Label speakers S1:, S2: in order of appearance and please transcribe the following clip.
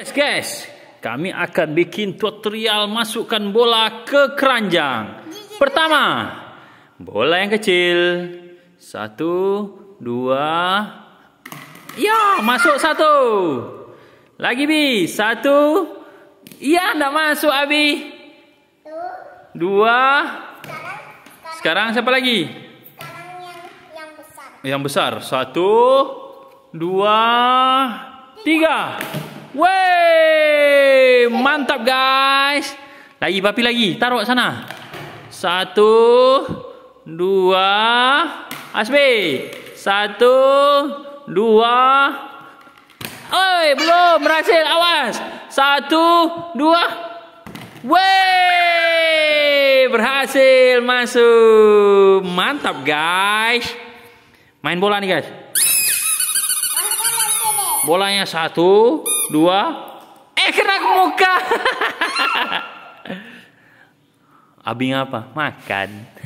S1: Guys, guys, kami akan bikin tutorial masukkan bola ke keranjang. Pertama, bola yang kecil. Satu, dua. Ya, masuk satu. Lagi Bi, satu. Iya, enggak masuk Abi. Dua. Sekarang siapa lagi? yang besar. Yang besar. Satu, dua, tiga. Wey, mantap guys. Lagi papi lagi, taruh sana. Satu, dua, Asbi. Satu, dua. Oi, belum berhasil, awas. Satu, dua. Wey, berhasil masuk. Mantap guys. Main bola nih guys. Bolanya satu, dua, eh kena ke muka. Abi ngapa? Makan.